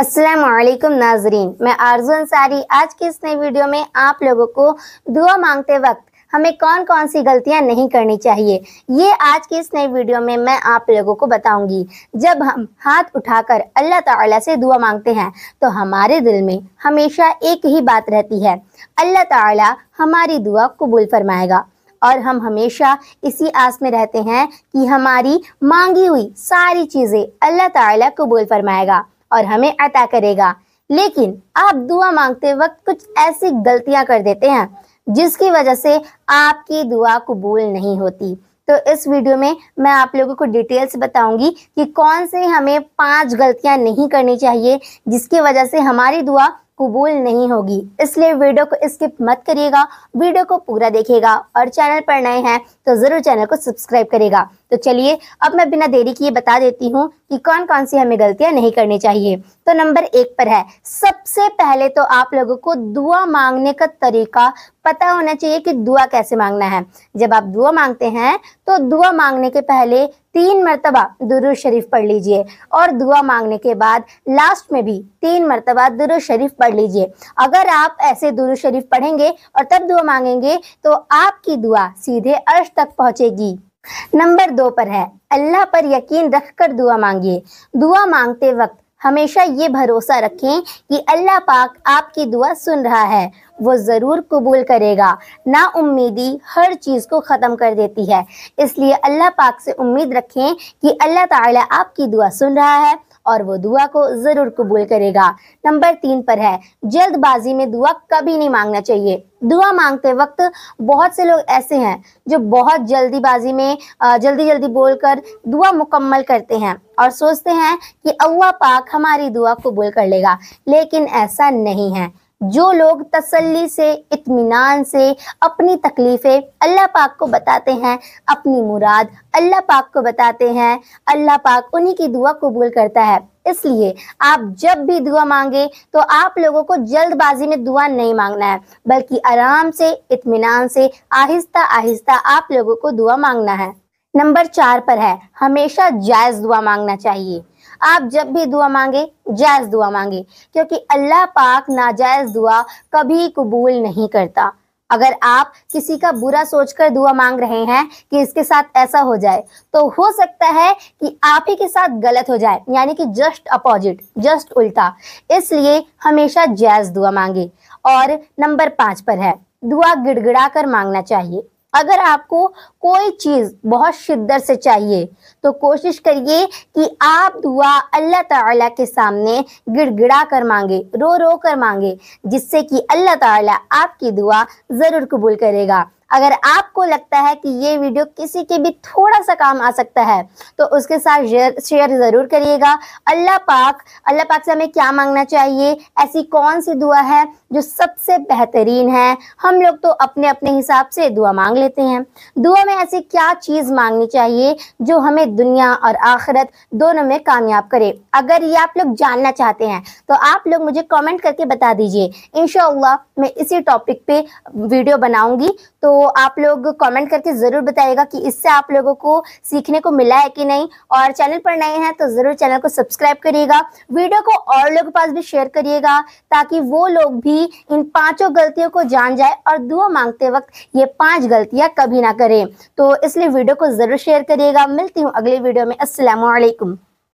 असलकुम नाजरीन मैं आरजू अंसारी आज की इस नई वीडियो में आप लोगों को दुआ मांगते वक्त हमें कौन कौन सी गलतियां नहीं करनी चाहिए ये आज की इस नई वीडियो में मैं आप लोगों को बताऊंगी जब हम हाथ उठाकर अल्लाह ताला से दुआ मांगते हैं तो हमारे दिल में हमेशा एक ही बात रहती है अल्लाह ताला हमारी दुआ कबूल फरमाएगा और हम हमेशा इसी आस में रहते हैं कि हमारी मांगी हुई सारी चीज़ें अल्लाह तबूल फरमाएगा और हमें अता करेगा लेकिन आप दुआ मांगते वक्त कुछ ऐसी गलतियां कर देते हैं जिसकी वजह से आपकी दुआ कबूल नहीं होती तो इस वीडियो में मैं आप लोगों को डिटेल से बताऊंगी कि कौन से हमें पांच गलतियां नहीं करनी चाहिए जिसकी वजह से हमारी दुआ कबूल नहीं होगी इसलिए वीडियो को स्किप मत करिएगा वीडियो को पूरा देखिएगा और चैनल पर नए हैं तो ज़रूर चैनल को सब्सक्राइब करेगा तो चलिए अब मैं बिना देरी किए बता देती हूँ कि कौन कौन सी हमें गलतियां नहीं करनी चाहिए तो नंबर एक पर है सबसे पहले तो आप लोगों को दुआ मांगने का तरीका पता होना चाहिए कि दुआ कैसे मांगना है जब आप दुआ मांगते हैं तो दुआ मांगने के पहले तीन मरतबा दुरुज शरीफ पढ़ लीजिए और दुआ मांगने के बाद लास्ट में भी तीन मरतबा दुरुज शरीफ पढ़ लीजिए अगर आप ऐसे दुरुज शरीफ पढ़ेंगे और तब दुआ मांगेंगे तो आपकी दुआ सीधे अर्श तक पहुंचेगी नंबर दो पर है अल्लाह पर यकीन रख कर दुआ मांगिए दुआ मांगते वक्त हमेशा ये भरोसा रखें कि अल्लाह पाक आपकी दुआ सुन रहा है वो ज़रूर कबूल करेगा ना उम्मीदी हर चीज़ को ख़त्म कर देती है इसलिए अल्लाह पाक से उम्मीद रखें कि अल्लाह ताला आपकी दुआ सुन रहा है और वो दुआ को ज़रूर कबूल करेगा नंबर तीन पर है जल्दबाजी में दुआ कभी नहीं मांगना चाहिए दुआ मांगते वक्त बहुत से लोग ऐसे हैं जो बहुत जल्दीबाजी में जल्दी जल्दी बोलकर दुआ मुकम्मल करते हैं और सोचते हैं कि अल्लाह पाक हमारी दुआ कबूल कर लेगा लेकिन ऐसा नहीं है जो लोग तसल्ली से इत्मीनान से अपनी तकलीफ़ें अल्लाह पाक को बताते हैं अपनी मुराद अल्लाह पाक को बताते हैं अल्लाह पाक उन्हीं की दुआ कबूल करता है इसलिए आप जब भी दुआ मांगे तो आप लोगों को जल्दबाजी में दुआ नहीं मांगना है बल्कि आराम से इत्मीनान से आहिस्ता आहिस्ता आप लोगों को दुआ मांगना है नंबर चार पर है हमेशा जायज़ दुआ मांगना चाहिए आप जब भी दुआ मांगे जायज दुआ मांगे क्योंकि अल्लाह पाक नाजायज दुआ कभी कबूल नहीं करता अगर आप किसी का बुरा सोचकर दुआ मांग रहे हैं कि इसके साथ ऐसा हो जाए तो हो सकता है कि आप ही के साथ गलत हो जाए यानी कि जस्ट अपोजिट जस्ट उल्टा इसलिए हमेशा जायज दुआ मांगे और नंबर पांच पर है दुआ गिड़गिड़ा कर मांगना चाहिए अगर आपको कोई चीज़ बहुत शिद्दत से चाहिए तो कोशिश करिए कि आप दुआ अल्लाह ताला के सामने गिड़गिड़ा कर मांगे रो रो कर मांगे जिससे कि अल्लाह ताला आपकी दुआ ज़रूर कबूल करेगा अगर आपको लगता है कि ये वीडियो किसी के भी थोड़ा सा काम आ सकता है तो उसके साथ शेयर ज़रूर करिएगा अल्लाह पाक अल्लाह पाक से हमें क्या मांगना चाहिए ऐसी कौन सी दुआ है जो सबसे बेहतरीन है हम लोग तो अपने अपने हिसाब से दुआ मांग लेते हैं दुआ में ऐसी क्या चीज़ मांगनी चाहिए जो हमें दुनिया और आखिरत दोनों में कामयाब करे अगर ये आप लोग जानना चाहते हैं तो आप लोग मुझे कमेंट करके बता दीजिए इन मैं इसी टॉपिक पे वीडियो बनाऊंगी तो आप लोग कमेंट करके ज़रूर बताइएगा कि इससे आप लोगों को सीखने को मिला है कि नहीं और चैनल पर नए हैं तो ज़रूर चैनल को सब्सक्राइब करिएगा वीडियो को और लोगों के पास भी शेयर करिएगा ताकि वो लोग भी इन पांचों गलतियों को जान जाए और दुआ मांगते वक्त ये पांच गलतियां कभी ना करें तो इसलिए वीडियो को ज़रूर शेयर करिएगा मिलती हूँ अगले वीडियो में असलकम